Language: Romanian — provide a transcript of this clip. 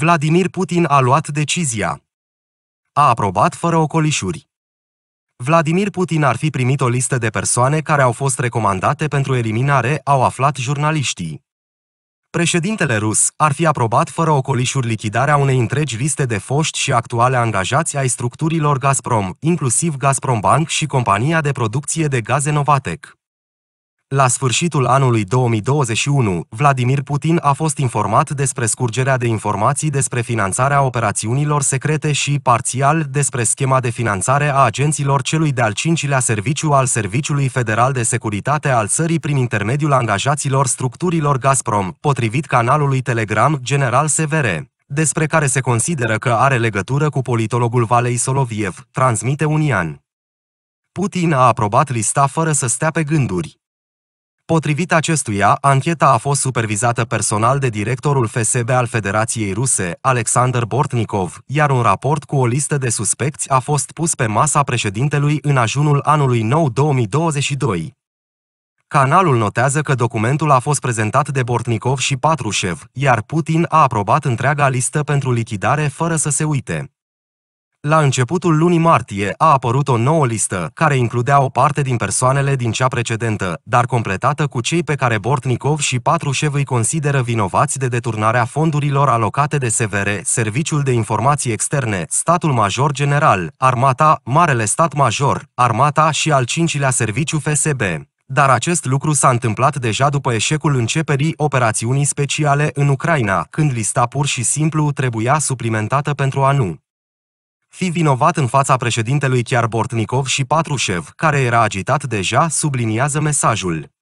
Vladimir Putin a luat decizia. A aprobat fără ocolișuri. Vladimir Putin ar fi primit o listă de persoane care au fost recomandate pentru eliminare, au aflat jurnaliștii. Președintele rus ar fi aprobat fără ocolișuri lichidarea unei întregi liste de foști și actuale angajați ai structurilor Gazprom, inclusiv Gazprom Bank și compania de producție de gaze Novatec. La sfârșitul anului 2021, Vladimir Putin a fost informat despre scurgerea de informații despre finanțarea operațiunilor secrete și, parțial, despre schema de finanțare a agenților celui de-al cincilea serviciu al Serviciului Federal de Securitate al țării prin intermediul angajaților structurilor Gazprom, potrivit canalului Telegram General SVR despre care se consideră că are legătură cu politologul Valei Soloviev, transmite Unian. Putin a aprobat lista fără să stea pe gânduri. Potrivit acestuia, ancheta a fost supervizată personal de directorul FSB al Federației Ruse, Alexander Bortnikov, iar un raport cu o listă de suspecți a fost pus pe masa președintelui în ajunul anului nou 2022. Canalul notează că documentul a fost prezentat de Bortnikov și Patrușev, iar Putin a aprobat întreaga listă pentru lichidare fără să se uite. La începutul lunii martie a apărut o nouă listă, care includea o parte din persoanele din cea precedentă, dar completată cu cei pe care Bortnikov și Patrușev îi consideră vinovați de deturnarea fondurilor alocate de SVR, Serviciul de Informații Externe, Statul Major General, Armata, Marele Stat Major, Armata și al cincilea serviciu FSB dar acest lucru s-a întâmplat deja după eșecul începerii operațiunii speciale în Ucraina, când lista pur și simplu trebuia suplimentată pentru a nu fi vinovat în fața președintelui chiar Bortnikov și Patrușev, care era agitat deja, subliniază mesajul.